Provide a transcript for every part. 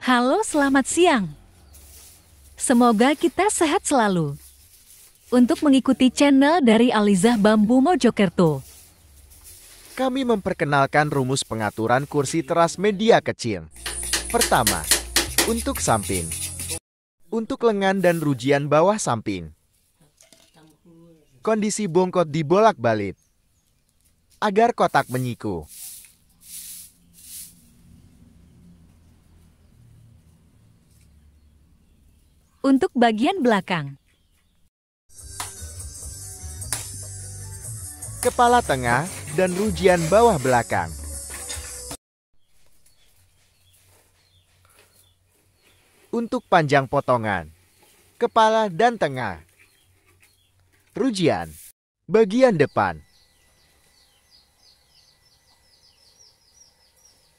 Halo, selamat siang. Semoga kita sehat selalu. Untuk mengikuti channel dari Alizah Bambu Mojokerto. Kami memperkenalkan rumus pengaturan kursi teras media kecil. Pertama, untuk samping. Untuk lengan dan rujian bawah samping. Kondisi bongkot dibolak-balik. Agar kotak menyiku. untuk bagian belakang. Kepala tengah dan rujian bawah belakang. Untuk panjang potongan, kepala dan tengah. Rujian, bagian depan.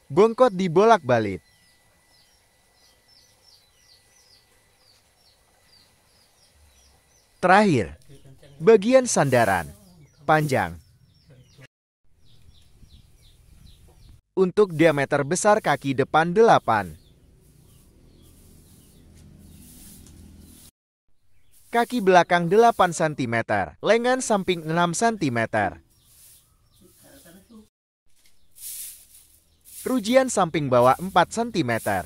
Bongkot dibolak-balik. Terakhir, bagian sandaran, panjang. Untuk diameter besar kaki depan 8. Kaki belakang 8 cm, lengan samping 6 cm. Rujian samping bawah 4 cm.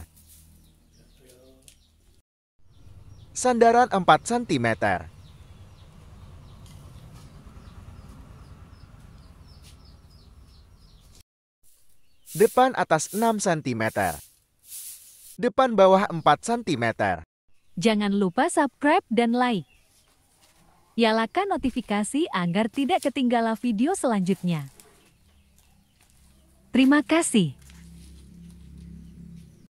Sandaran 4 cm. depan atas 6 cm, depan bawah 4 cm. Jangan lupa subscribe dan like. Nyalakan notifikasi agar tidak ketinggalan video selanjutnya. Terima kasih.